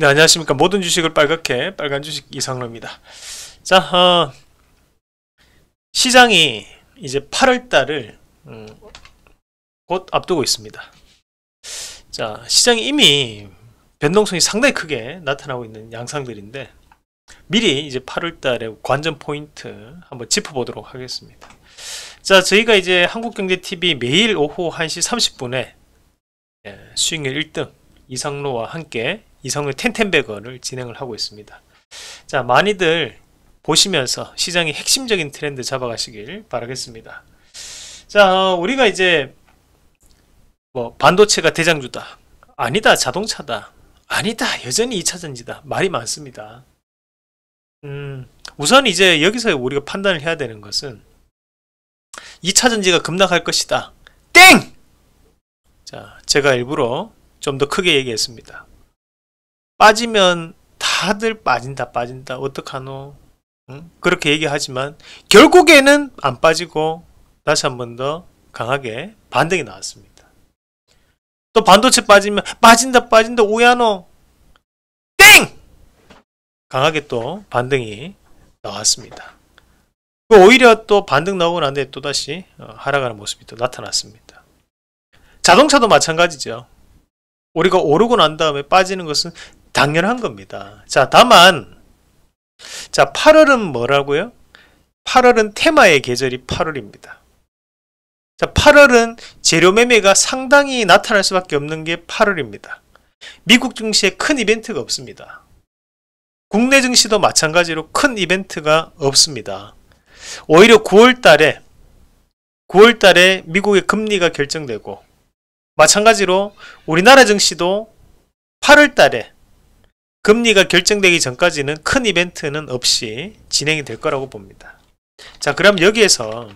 네, 안녕하십니까. 모든 주식을 빨갛게 빨간 주식 이상로입니다. 자, 어, 시장이 이제 8월 달을 음, 곧 앞두고 있습니다. 자, 시장이 이미 변동성이 상당히 크게 나타나고 있는 양상들인데 미리 이제 8월 달에 관전 포인트 한번 짚어보도록 하겠습니다. 자, 저희가 이제 한국경제TV 매일 오후 1시 30분에 예, 수익률 1등 이상로와 함께 이성의 텐텐베거를 진행을 하고 있습니다. 자, 많이들 보시면서 시장의 핵심적인 트렌드 잡아가시길 바라겠습니다. 자, 어, 우리가 이제 뭐 반도체가 대장주다. 아니다, 자동차다. 아니다, 여전히 2차전지다. 말이 많습니다. 음, 우선 이제 여기서 우리가 판단을 해야 되는 것은 2차전지가 급락할 것이다. 땡! 자, 제가 일부러 좀 더 크게 얘기했습니다. 빠지면 다들 빠진다 빠진다 어떡하노 응? 그렇게 얘기하지만 결국에는 안 빠지고 다시 한 번 더 강하게 반등이 나왔습니다. 또 반도체 빠지면 빠진다 빠진다 오야노 땡! 강하게 또 반등이 나왔습니다. 그 오히려 또 반등 나오고 난 뒤에 또다시 어, 하락하는 모습이 또 나타났습니다. 자동차도 마찬가지죠. 우리가 오르고 난 다음에 빠지는 것은 당연한 겁니다. 자, 다만 자, 8월은 뭐라고요? 8월은 테마의 계절이 8월입니다. 자, 8월은 재료 매매가 상당히 나타날 수밖에 없는 게 8월입니다. 미국 증시에 큰 이벤트가 없습니다. 국내 증시도 마찬가지로 큰 이벤트가 없습니다. 오히려 9월 달에 9월 달에 미국의 금리가 결정되고 마찬가지로 우리나라 증시도 8월 달에 금리가 결정되기 전까지는 큰 이벤트는 없이 진행이 될 거라고 봅니다. 자 그럼 여기에서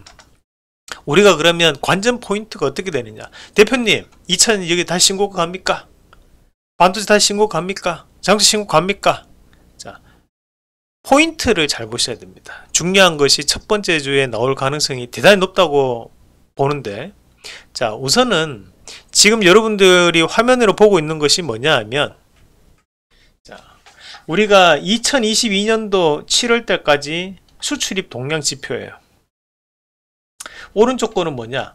우리가 그러면 관전 포인트가 어떻게 되느냐 대표님 2 0 0 0 여기 다시 신고가 갑니까? 반도체 다시 신고 갑니까? 장수 신고 갑니까? 자 포인트를 잘 보셔야 됩니다. 중요한 것이 첫 번째 주에 나올 가능성이 대단히 높다고 보는데 자 우선은 지금 여러분들이 화면으로 보고 있는 것이 뭐냐 하면 우리가 2022년도 7월 달까지 수출입 동향 지표예요. 오른쪽 거는 뭐냐?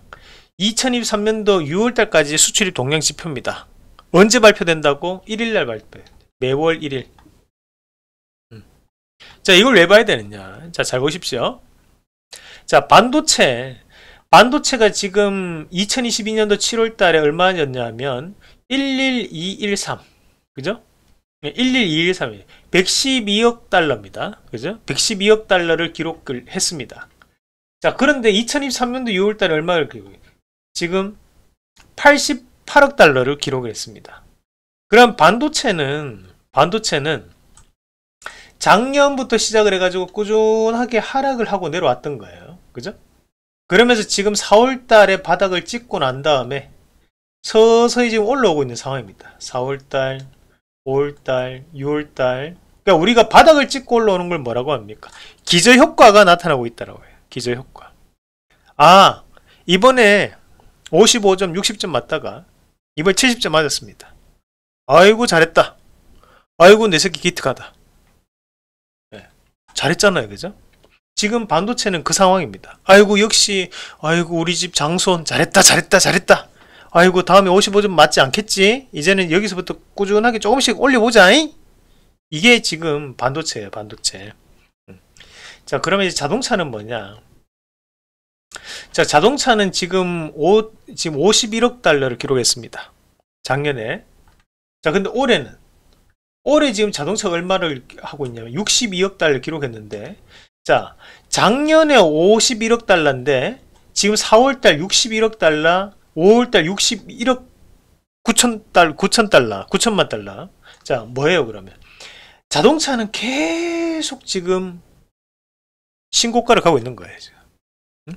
2023년도 6월 달까지 수출입 동향 지표입니다. 언제 발표된다고? 1일 날 발표. 매월 1일. 음. 자, 이걸 왜 봐야 되느냐? 자, 잘 보십시오. 자, 반도체. 반도체가 지금 2022년도 7월 달에 얼마였냐면 11213. 그죠? 11213 예, 112억 달러입니다. 그죠? 112억 달러를 기록했습니다. 자, 그런데 2023년도 6월달에 얼마를 기록 지금 88억 달러를 기록했습니다. 그럼 반도체는 반도체는 작년부터 시작을 해가지고 꾸준하게 하락을 하고 내려왔던 거예요. 그죠? 그러면서 지금 4월달에 바닥을 찍고 난 다음에 서서히 지금 올라오고 있는 상황입니다. 4월달, 5월달, 6월달 그러니까 우리가 바닥을 찍고 올라오는 걸 뭐라고 합니까? 기저효과가 나타나고 있다라고 해요. 기저효과. 아, 이번에 55점, 60점 맞다가 이번에 70점 맞았습니다. 아이고 잘했다. 아이고 내 새끼 기특하다. 네. 잘했잖아요. 그죠? 지금 반도체는 그 상황입니다. 아이고 역시 아이고 우리 집 장손 잘했다 잘했다 잘했다. 아이고 다음에 55점 맞지 않겠지? 이제는 여기서부터 꾸준하게 조금씩 올려보자 잉? 이게 지금 반도체예요 반도체 음. 자 그러면 이제 자동차는 뭐냐 자 자동차는 지금 5 지금 51억 달러를 기록했습니다 작년에 자 근데 올해는 올해 지금 자동차 얼마를 하고 있냐면 62억 달러 기록했는데 자 작년에 51억 달러인데 지금 4월달 61억 달러 5월달 61억 9천 달, 9천 달러, 9천만 달러. 자, 뭐예요, 그러면? 자동차는 계속 지금 신고가를 가고 있는 거예요, 지금. 응?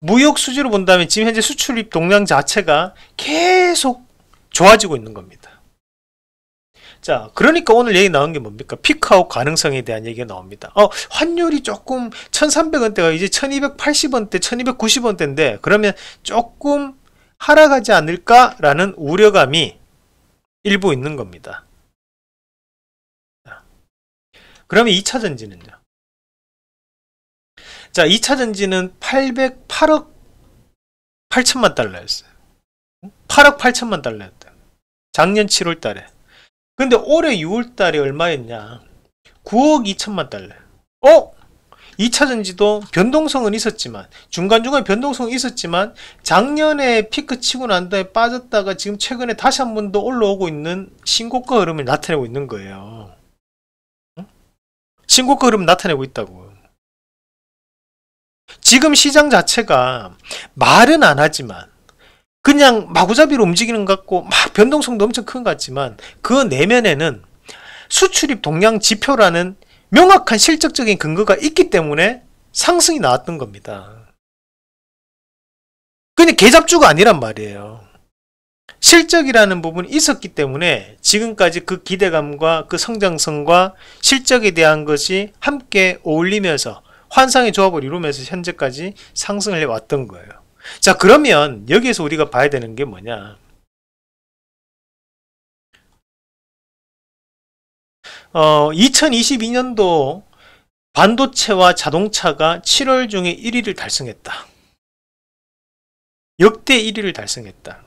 무역 수지로 본다면 지금 현재 수출입 동향 자체가 계속 좋아지고 있는 겁니다. 자, 그러니까 오늘 얘기 나온 게 뭡니까? 피크아웃 가능성에 대한 얘기가 나옵니다. 어, 환율이 조금 1300원대가 이제 1280원대, 1290원대인데, 그러면 조금 하락하지 않을까라는 우려감이 일부 있는 겁니다. 그러면 2차 전지는요? 자, 2차 전지는 808억 8천만 달러였어요. 8억 8천만 달러였다. 작년 7월 달에. 근데 올해 6월 달에 얼마였냐? 9억 2천만 달러. 어? 2차 전지도 변동성은 있었지만 중간중간 변동성은 있었지만 작년에 피크 치고 난 다음에 빠졌다가 지금 최근에 다시 한 번 더 올라오고 있는 신고가 흐름을 나타내고 있는 거예요. 신고가 흐름을 나타내고 있다고. 지금 시장 자체가 말은 안 하지만 그냥 마구잡이로 움직이는 것 같고 막 변동성도 엄청 큰 것 같지만 그 내면에는 수출입 동향 지표라는 명확한 실적적인 근거가 있기 때문에 상승이 나왔던 겁니다. 근데 개잡주가 아니란 말이에요. 실적이라는 부분이 있었기 때문에 지금까지 그 기대감과 그 성장성과 실적에 대한 것이 함께 어울리면서 환상의 조합을 이루면서 현재까지 상승을 해왔던 거예요. 자 그러면 여기에서 우리가 봐야 되는 게 뭐냐 어, 2022년도 반도체와 자동차가 7월 중에 1위를 달성했다. 역대 1위를 달성했다.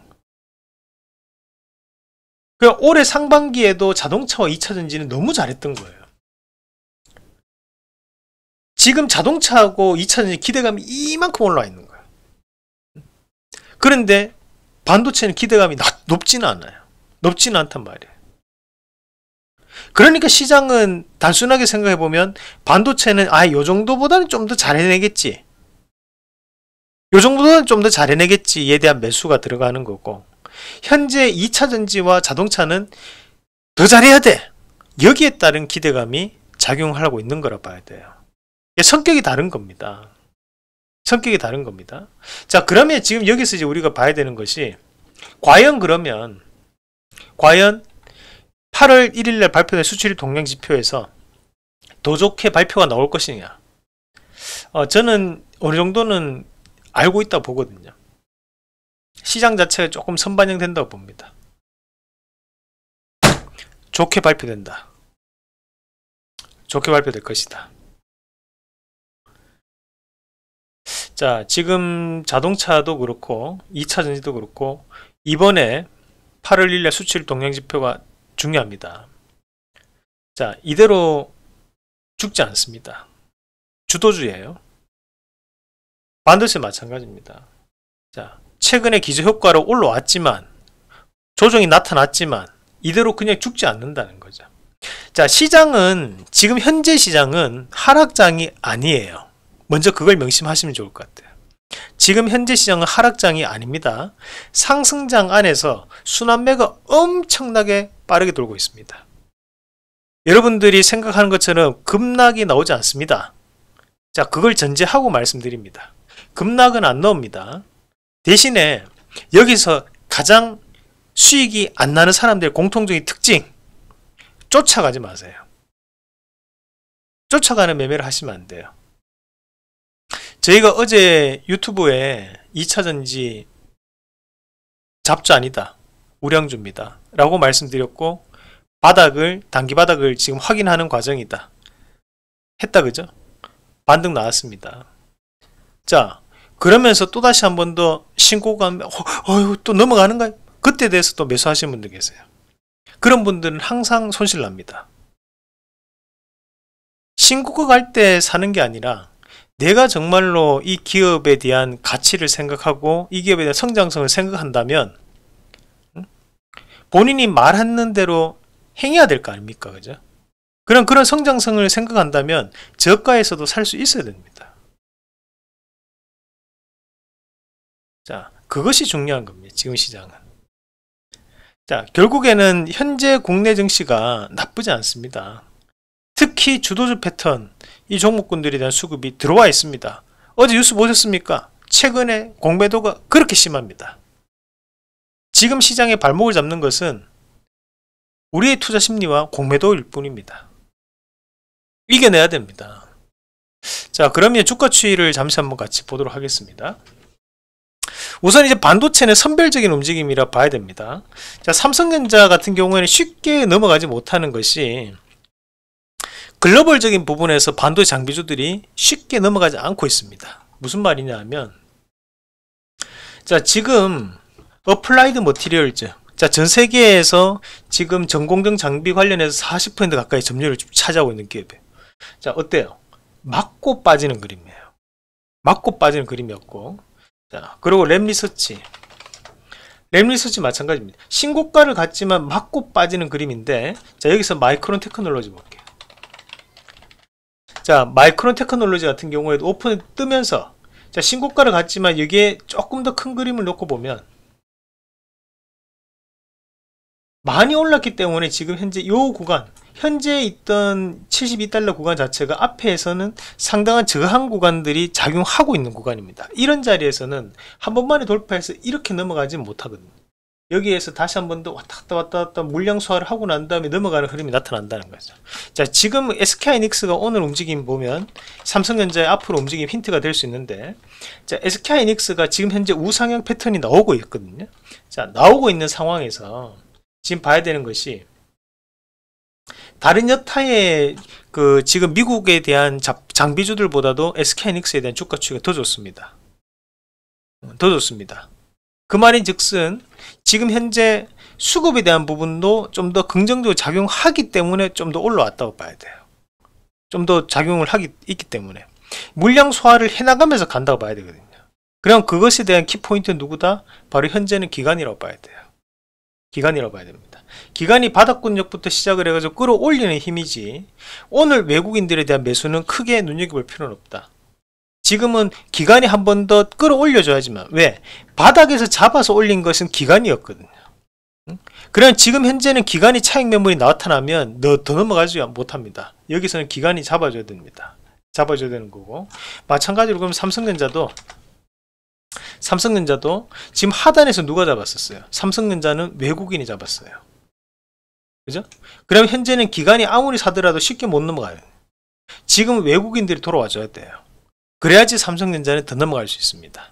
그러니까 올해 상반기에도 자동차와 2차전지는 너무 잘했던 거예요. 지금 자동차하고 2차전지 기대감이 이만큼 올라와 있는 거예요. 그런데 반도체는 기대감이 높지는 않아요. 높지는 않단 말이에요. 그러니까 시장은 단순하게 생각해 보면 반도체는 아 이 정도보다는 좀 더잘 해내겠지. 요 정도는 좀 더잘 해내겠지에 대한 매수가 들어가는 거고 현재 2차 전지와 자동차는 더 잘해야 돼. 여기에 따른 기대감이 작용하고 있는 거라 봐야 돼요. 성격이 다른 겁니다. 성격이 다른 겁니다. 자, 그러면 지금 여기서 이제 우리가 봐야 되는 것이 과연 그러면 과연 8월 1일날 발표된 수출입 동향 지표에서 더 좋게 발표가 나올 것이냐 어, 저는 어느 정도는 알고 있다 보거든요 시장 자체가 조금 선반영된다고 봅니다 좋게 발표된다 좋게 발표될 것이다 자 지금 자동차도 그렇고 2차전지도 그렇고 이번에 8월 1일 수출 동향지표가 중요합니다. 자, 이대로 죽지 않습니다. 주도주예요. 반드시 마찬가지입니다. 자, 최근에 기저 효과로 올라왔지만 조정이 나타났지만 이대로 그냥 죽지 않는다는 거죠. 자, 시장은 지금 현재 시장은 하락장이 아니에요. 먼저 그걸 명심하시면 좋을 것 같아요. 지금 현재 시장은 하락장이 아닙니다. 상승장 안에서 순환매가 엄청나게 빠르게 돌고 있습니다. 여러분들이 생각하는 것처럼 급락이 나오지 않습니다. 자, 그걸 전제하고 말씀드립니다. 급락은 안 나옵니다. 대신에 여기서 가장 수익이 안 나는 사람들의 공통적인 특징 쫓아가지 마세요. 쫓아가는 매매를 하시면 안 돼요. 저희가 어제 유튜브에 2차전지 잡주 아니다. 우량주입니다. 라고 말씀드렸고 바닥을 단기 바닥을 지금 확인하는 과정이다. 했다 그죠? 반등 나왔습니다. 자 그러면서 또다시 한 번 더 신고가 어, 어, 또 넘어가는가요? 그때 대해서 또 매수하시는 분들 계세요. 그런 분들은 항상 손실납니다. 신고가 갈 때 사는 게 아니라 내가 정말로 이 기업에 대한 가치를 생각하고 이 기업에 대한 성장성을 생각한다면 본인이 말하는 대로 행해야 될 거 아닙니까? 그죠? 그런 그런 성장성을 생각한다면 저가에서도 살 수 있어야 됩니다. 자, 그것이 중요한 겁니다. 지금 시장은. 자, 결국에는 현재 국내 증시가 나쁘지 않습니다. 특히 주도주 패턴 이 종목군들에 대한 수급이 들어와 있습니다. 어제 뉴스 보셨습니까? 최근에 공매도가 그렇게 심합니다. 지금 시장에 발목을 잡는 것은 우리의 투자 심리와 공매도일 뿐입니다. 이겨내야 됩니다. 자 그러면 주가 추이를 잠시 한번 같이 보도록 하겠습니다. 우선 이제 반도체는 선별적인 움직임이라 봐야 됩니다. 자 삼성전자 같은 경우에는 쉽게 넘어가지 못하는 것이 글로벌적인 부분에서 반도체 장비주들이 쉽게 넘어가지 않고 있습니다. 무슨 말이냐 하면 자 지금 어플라이드 머티리얼즈 자 전세계에서 지금 전공정 장비 관련해서 40% 가까이 점유율을 차지하고 있는 기업이에요. 자 어때요? 맞고 빠지는 그림이에요. 맞고 빠지는 그림이었고 자 그리고 랩리서치 랩리서치 마찬가지입니다. 신고가를 갖지만 맞고 빠지는 그림인데 자 여기서 마이크론 테크놀로지 볼게요. 자 마이크론 테크놀로지 같은 경우에도 오픈 뜨면서 자 신고가를 갔지만 여기에 조금 더 큰 그림을 놓고 보면 많이 올랐기 때문에 지금 현재 이 구간 현재 있던 72달러 구간 자체가 앞에서는 상당한 저항 구간들이 작용하고 있는 구간입니다. 이런 자리에서는 한 번만에 돌파해서 이렇게 넘어가지 못하거든요. 여기에서 다시 한 번 더 왔다 갔다 왔다 갔다 물량 소화를 하고 난 다음에 넘어가는 흐름이 나타난다는 거죠. 자, 지금 SK이닉스가 오늘 움직임 보면 삼성전자의 앞으로 움직임 힌트가 될 수 있는데 자, SK이닉스가 지금 현재 우상향 패턴이 나오고 있거든요. 자, 나오고 있는 상황에서 지금 봐야 되는 것이 다른 여타의 그 지금 미국에 대한 장비주들보다도 SK이닉스에 대한 주가 추이가 더 좋습니다. 더 좋습니다. 그 말인 즉슨 지금 현재 수급에 대한 부분도 좀 더 긍정적으로 작용하기 때문에 좀 더 올라왔다고 봐야 돼요. 좀 더 작용을 하기 있기 때문에 물량 소화를 해나가면서 간다고 봐야 되거든요. 그럼 그것에 대한 키포인트는 누구다? 바로 현재는 기간이라고 봐야 돼요. 기간이라고 봐야 됩니다. 기간이 바닥권역부터 시작을 해가지고 끌어올리는 힘이지 오늘 외국인들에 대한 매수는 크게 눈여겨볼 필요는 없다. 지금은 기간이 한 번 더 끌어올려줘야지만 왜? 바닥에서 잡아서 올린 것은 기간이었거든요. 그럼 지금 현재는 기간이 차익 매물이 나타나면 더 넘어가지 못합니다. 여기서는 기간이 잡아줘야 됩니다. 잡아줘야 되는 거고 마찬가지로 그럼 삼성전자도 삼성전자도 지금 하단에서 누가 잡았었어요? 삼성전자는 외국인이 잡았어요. 그죠? 그럼 현재는 기간이 아무리 사더라도 쉽게 못 넘어가요. 지금 외국인들이 돌아와줘야 돼요. 그래야지 삼성전자는 더 넘어갈 수 있습니다.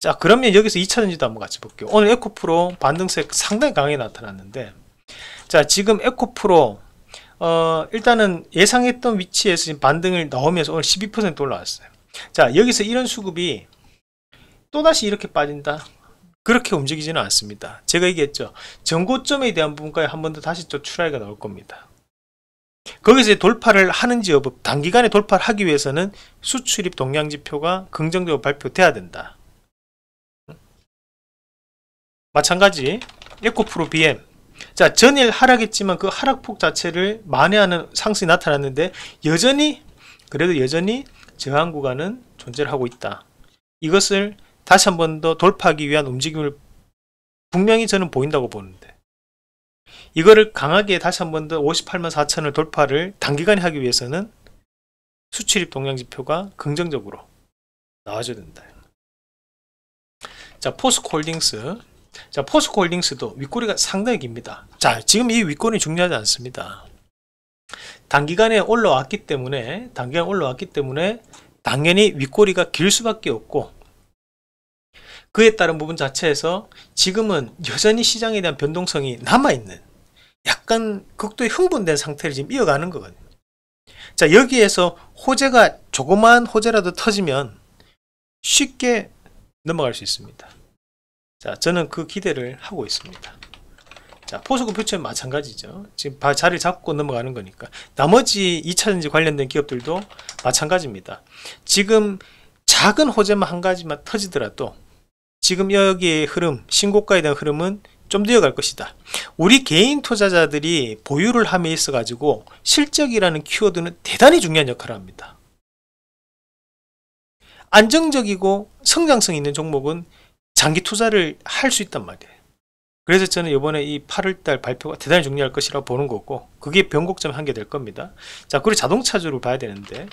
자 그러면 여기서 2차전지도 한번 같이 볼게요. 오늘 에코프로 반등색 상당히 강하게 나타났는데 자 지금 에코프로 어, 일단은 예상했던 위치에서 지금 반등을 나오면서 오늘 12% 올라왔어요. 자 여기서 이런 수급이 또다시 이렇게 빠진다? 그렇게 움직이지는 않습니다. 제가 얘기했죠. 정고점에 대한 부분까지 한 번 더 다시 또 추라이가 나올 겁니다. 거기서 돌파를 하는지 여부 단기간에 돌파를 하기 위해서는 수출입 동향지표가 긍정적으로 발표돼야 된다. 마찬가지 에코프로 BM 자 전일 하락했지만 그 하락폭 자체를 만회하는 상승이 나타났는데 여전히 그래도 여전히 저항 구간은 존재를 하고 있다. 이것을 다시 한 번 더 돌파하기 위한 움직임을 분명히 저는 보인다고 보는데 이거를 강하게 다시 한 번 더 58만 4천을 돌파를 단기간에 하기 위해서는 수출입 동향지표가 긍정적으로 나와줘야 된다. 자, 포스코홀딩스. 자, 포스코홀딩스도 윗꼬리가 상당히 깁니다. 자, 지금 이 윗꼬리 중요하지 않습니다. 단기간에 올라왔기 때문에 단기간 에 올라왔기 때문에 당연히 윗꼬리가 길 수밖에 없고 그에 따른 부분 자체에서 지금은 여전히 시장에 대한 변동성이 남아있는 약간 극도의 흥분된 상태를 지금 이어가는 거거든요. 자, 여기에서 호재가 조그마한 호재라도 터지면 쉽게 넘어갈 수 있습니다. 자, 저는 그 기대를 하고 있습니다. 자, 포스코 표처는 마찬가지죠. 지금 자리를 잡고 넘어가는 거니까. 나머지 2차전지 관련된 기업들도 마찬가지입니다. 지금 작은 호재만 한 가지만 터지더라도 지금 여기의 흐름, 신고가에 대한 흐름은 좀 뛰어갈 것이다. 우리 개인 투자자들이 보유를 함에 있어 가지고 실적이라는 키워드는 대단히 중요한 역할을 합니다. 안정적이고 성장성 있는 종목은 장기 투자를 할 수 있단 말이에요. 그래서 저는 이번에 이 8월달 발표가 대단히 중요할 것이라고 보는 거고 그게 변곡점 한게될 겁니다. 자 그리고 자동차주를 봐야 되는데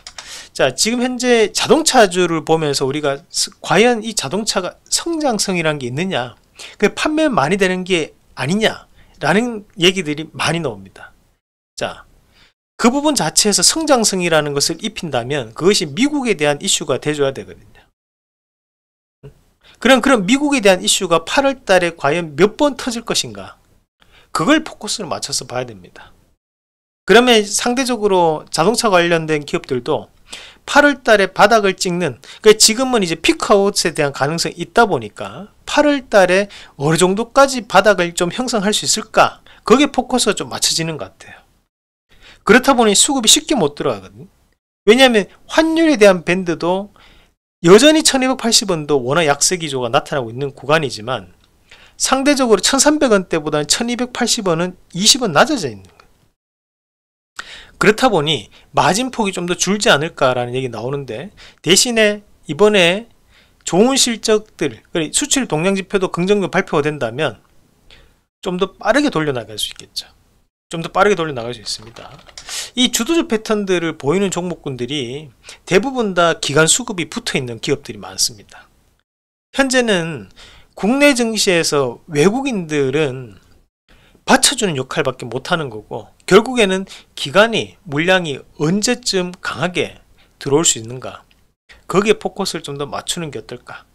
자 지금 현재 자동차주를 보면서 우리가 과연 이 자동차가 성장성이라는 게 있느냐 그 판매 많이 되는 게 아니냐라는 얘기들이 많이 나옵니다. 자. 그 부분 자체에서 성장성이라는 것을 입힌다면 그것이 미국에 대한 이슈가 돼줘야 되거든요. 그럼 그럼 미국에 대한 이슈가 8월 달에 과연 몇 번 터질 것인가? 그걸 포커스를 맞춰서 봐야 됩니다. 그러면 상대적으로 자동차 관련된 기업들도 8월 달에 바닥을 찍는 그러니까 지금은 이제 피크아웃에 대한 가능성이 있다 보니까 8월 달에 어느 정도까지 바닥을 좀 형성할 수 있을까? 거기에 포커스가 좀 맞춰지는 것 같아요. 그렇다 보니 수급이 쉽게 못 들어가거든. 요 왜냐하면 환율에 대한 밴드도 여전히 1280원도 워낙 약세 기조가 나타나고 있는 구간이지만 상대적으로 1300원대보다는 1280원은 20원 낮아져 있는 거예요. 그렇다 보니 마진폭이 좀 더 줄지 않을까라는 얘기 나오는데 대신에 이번에 좋은 실적들, 수출 동향지표도 긍정적으로 발표가 된다면 좀 더 빠르게 돌려나갈 수 있겠죠. 좀더 빠르게 돌려 나갈 수 있습니다. 이 주도적 패턴들을 보이는 종목군들이 대부분 다 기간 수급이 붙어있는 기업들이 많습니다. 현재는 국내 증시에서 외국인들은 받쳐주는 역할밖에 못하는 거고 결국에는 기간이 물량이 언제쯤 강하게 들어올 수 있는가 거기에 포커스를 좀 더 맞추는 게 어떨까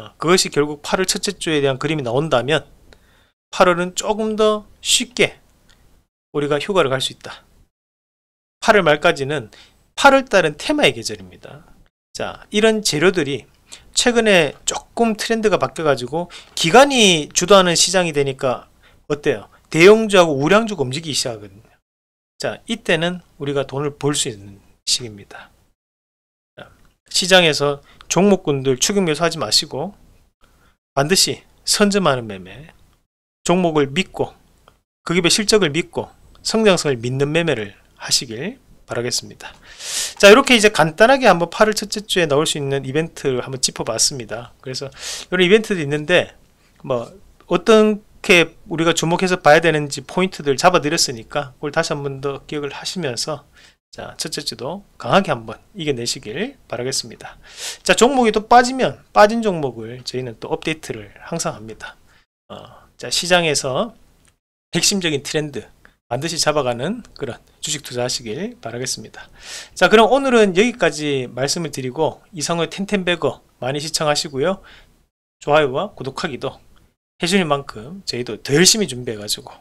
어, 그것이 결국 8월 첫째 주에 대한 그림이 나온다면 8월은 조금 더 쉽게 우리가 휴가를 갈 수 있다. 8월 말까지는 8월 달은 테마의 계절입니다. 자, 이런 재료들이 최근에 조금 트렌드가 바뀌어가지고 기간이 주도하는 시장이 되니까 어때요? 대형주하고 우량주가 움직이기 시작하거든요. 자, 이때는 우리가 돈을 벌 수 있는 시기입니다. 자, 시장에서 종목군들 추격 매수하지 마시고 반드시 선점하는 매매, 종목을 믿고 그 기업의 실적을 믿고 성장성을 믿는 매매를 하시길 바라겠습니다. 자 이렇게 이제 간단하게 한번 8월 첫째 주에 넣을 수 있는 이벤트를 한번 짚어봤습니다. 그래서 이런 이벤트도 있는데 뭐 어떻게 우리가 주목해서 봐야 되는지 포인트들 잡아드렸으니까 그걸 다시 한번 더 기억을 하시면서 자 첫째 주도 강하게 한번 이겨내시길 바라겠습니다. 자 종목이 또 빠지면 빠진 종목을 저희는 또 업데이트를 항상 합니다. 어, 자 시장에서 핵심적인 트렌드 반드시 잡아가는 그런 주식 투자하시길 바라겠습니다. 자 그럼 오늘은 여기까지 말씀을 드리고 이성의 텐텐베거 많이 시청하시고요. 좋아요와 구독하기도 해주는 만큼 저희도 더 열심히 준비해가지고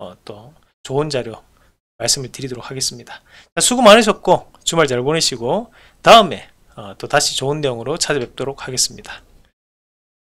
어, 또 좋은 자료 말씀을 드리도록 하겠습니다. 자, 수고 많으셨고 주말 잘 보내시고 다음에 어, 또 다시 좋은 내용으로 찾아뵙도록 하겠습니다.